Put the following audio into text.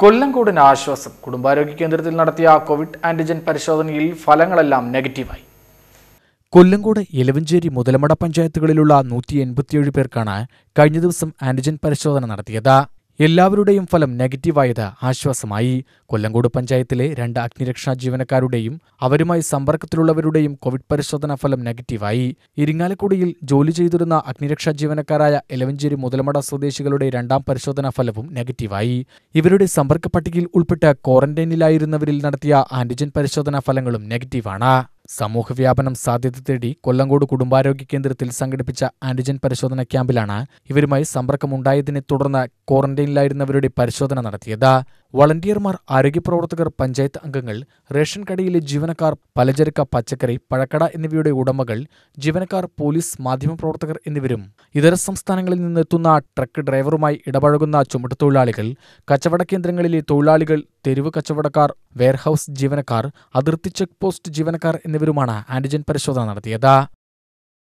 കൊല്ലംകോടിന് ആശ്വാസം കുടുംബാരോഗ്യ കേന്ദ്രത്തിൽ നടത്തിയ കോവിഡ് ആന്റിജൻ പരിശോധനയിൽ ഫലങ്ങളെല്ലാം നെഗറ്റീവായി കൊല്ലംകോട് ഇലവഞ്ചേരി മുതലമട പഞ്ചായത്തുകളിലുള്ള നൂറ്റി എൺപത്തിയേഴ് പേർക്കാണ് കഴിഞ്ഞ ദിവസം ആന്റിജൻ പരിശോധന നടത്തിയത് എല്ലാവരുടെയും ഫലം നെഗറ്റീവായത് ആശ്വാസമായി കൊല്ലങ്കോട് പഞ്ചായത്തിലെ രണ്ട് അഗ്നിരക്ഷാ ജീവനക്കാരുടെയും അവരുമായി സമ്പർക്കത്തിലുള്ളവരുടെയും കോവിഡ് പരിശോധനാ ഫലം നെഗറ്റീവായി ഇരിങ്ങാലക്കുടിയിൽ ജോലി ചെയ്തിരുന്ന അഗ്നിരക്ഷാ ജീവനക്കാരായ എലവഞ്ചേരി മുതലമട സ്വദേശികളുടെ രണ്ടാം പരിശോധനാ ഫലവും നെഗറ്റീവായി ഇവരുടെ സമ്പർക്ക പട്ടികയിൽ ഉൾപ്പെട്ട ക്വാറന്റൈനിലായിരുന്നവരിൽ നടത്തിയ ആന്റിജൻ പരിശോധനാ ഫലങ്ങളും നെഗറ്റീവാണ് സമൂഹവ്യാപനം സാധ്യത തേടി കൊല്ലങ്കോട് കുടുംബാരോഗ്യ കേന്ദ്രത്തിൽ സംഘടിപ്പിച്ച ആന്റിജൻ പരിശോധന ക്യാമ്പിലാണ് ഇവരുമായി സമ്പർക്കമുണ്ടായതിനെ തുടർന്ന് ക്വാറന്റൈനിലായിരുന്നവരുടെ പരിശോധന നടത്തിയത് വളണ്ടിയർമാർ ആരോഗ്യപ്രവർത്തകർ പഞ്ചായത്ത് അംഗങ്ങൾ റേഷൻ കടയിലെ ജീവനക്കാർ പലചരക്ക പച്ചക്കറി പഴക്കട എന്നിവയുടെ ഉടമകൾ ജീവനക്കാർ പോലീസ് മാധ്യമപ്രവർത്തകർ എന്നിവരും ഇതര സംസ്ഥാനങ്ങളിൽ നിന്നെത്തുന്ന ട്രക്ക് ഡ്രൈവറുമായി ഇടപഴകുന്ന ചുമട്ടുതൊഴിലാളികൾ കച്ചവട കേന്ദ്രങ്ങളിലെ തൊഴിലാളികൾ തെരുവ് കച്ചവടക്കാർ വെയർഹൌസ് ജീവനക്കാർ അതിർത്തി ചെക്ക് പോസ്റ്റ് ജീവനക്കാർ എന്നിവരുമാണ് ആന്റിജൻ പരിശോധന നടത്തിയത്